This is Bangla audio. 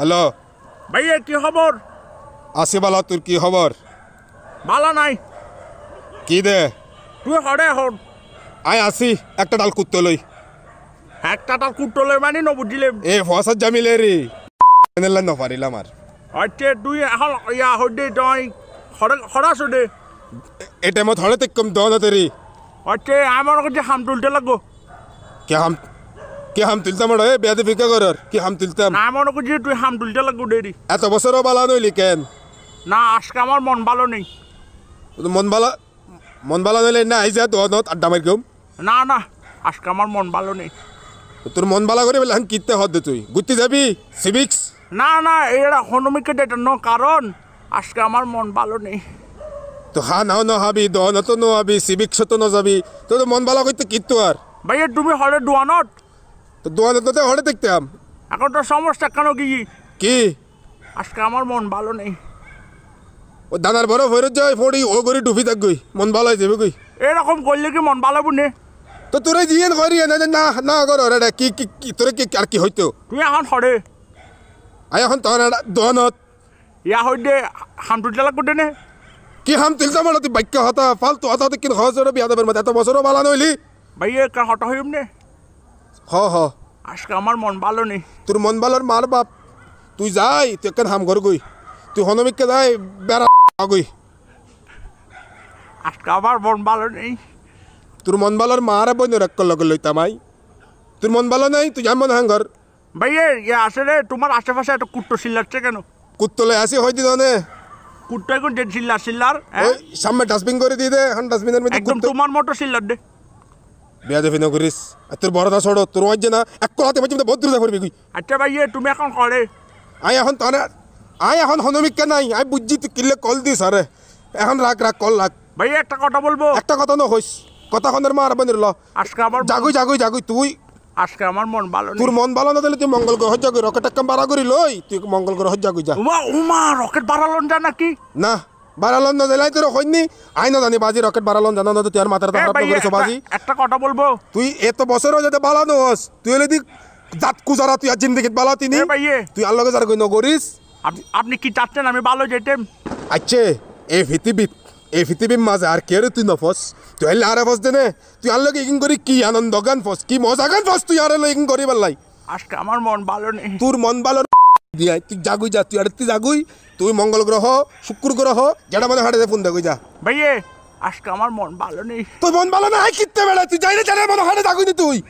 হ্যালো ভাইয়া কি খবর আসি বালা তোর কি খবর বালা নাই কি দে তুই হরে হর আয় আসি একটা ডাল কুত্তে লই একটা ডাল কুত্তে লই মানে ন বুঝিলে এ ফসার জামিলে রে নেলা ন পারিলাম আর আচ্ছা তুই এখন ইয়া হডে তই হরা সুদে এটা মত হরে তেকম দন তেরি আচ্ছা আমার কাছে হাম তুলতে লাগবো কে হাম কি হাম তুলতাম রে বিয়াতে ফিকা করার কি হাম তুলতাম না কো জি তুই হাম তুলতে লাগবো দেরি এত বছর বালা নইলি কেন না আজকে আমার মন ভালো নেই মন ভালা মন ভালো নইলে না আইজা তো নত আড্ডা মার কম না না আজকে আমার মন ভালো নেই তোর মন ভালো করে বলে হাম কিতে হদ তুই গুতি যাবি সিভিক্স না না এটা হনুমিকে ডেটা ন কারণ আজকে আমার মন ভালো নেই তো হা নো নহাবি সিভিক্স তো সিভিক্সতো নযাবি তোর মন ভালো করতে কিত্তু আর ভাই তুমি হলে দোয়ানত দোয়ালে তোতে হরে দেখতে আম এখন তো সমস্যা কেন কি কি আজকে আমার মন ভালো নেই ও দাদার বড় ভৈর যাই ফড়ি ও গরি ডুবি থাক গই মন ভালো হয়ে যাবে গই এরকম করলে কি মন ভালো বুনে তো তোরে জিয়েন করি না না না করো রে কি কি তোরে কি আর কি হইতো তুই এখন সরে আই এখন তোর দোয়ানত ইয়া হই দে হামটুট লাগ কুটে নে কি হাম তিল জামাল তুই বাক্য হতা ফালতু হতা কি হজর বিয়াদবের মত এত বছর ভালো নইলি ভাই এ কা হটা হইম না হ হ আজকে আমার মন ভালো নেই তোর মন ভালোর মার বাপ তুই যাই তুই একখান হাম ঘর গই তুই হনমিককে যাই বেড়া গই আজকে আমার মন ভালো নেই তোর মন ভালোর মার বইন রক্কল লগে লইতাম আই তোর মন ভালো নাই তুই যাম হাম ঘর ভাইয়ে ইয়ে আসলে তোমার আশেপাশে একটা কুট্টো চিল্লাচ্ছে কেন কুত্তলে আসি হয়তো জানে কুট্টো এখন চিল্লার চিল্লার হ্যাঁ? সামনে ডাস্টবিন করে দিয়ে দে এখন ডাস্টবিনের মধ্যে একদম তোমার মতো চিল্লার দে বেয়াদফি না করিস আর তোর বড়দা সড়ো তোর ওই না এক কথাতে বাঁচি বহুত দূরে করবি কুই আচ্ছা ভাই তুমি এখন করে আই এখন তো আই এখন হনমিকা নাই আই বুঝছি তুই কিল্লে কল দি আরে এখন রাখ রাখ কল রাখ ভাই একটা কথা বলবো একটা কথা না হইস কথা খনের মা আরবানির ল আজকে আমার জাগুই জাগুই জাগুই তুই আজকে আমার মন ভালো তোর মন ভালো না তাহলে তুই মঙ্গল গ্রহ জাগুই রকেট একটা বাড়া করি লই তুই মঙ্গল গ্রহ জাগুই যা উমা উমা রকেট বাড়ালন যা নাকি না বারালন না জেলাই তোর হইনি আইন জানি বাজি রকেট জানা না তুই আর মাথার খারাপ করেছ বাজি একটা কথা বলবো তুই এত বছরও তুই হলে জাত কুজারা তুই আর বালা তিনি তুই আর লগে যার কই নগরিস আপনি কি চাচ্ছেন আমি ভালো যেতেম আচ্ছা মাঝে আর কে তুই নফস তুই আরে ফস দেনে তুই আর লগে ইকিং করি কি আনন্দ গান ফস কি মজা গান ফস তুই আর লগে ইকিং করি পারলাই আজকে আমার মন ভালো নেই তোর মন ভালো দিয়া তুই জাগুই যা তুই আর তুই জাগুই তুই মঙ্গল গ্রহ শুক্র গ্রহ যেটা মানে হাটে ফোন দেখুই যা ভাইয়ে আজকে আমার মন ভালো নেই তোর মন ভালো না কিনতে বেড়া তুই যাই রে জানার মনে হাটে জাগুই তুই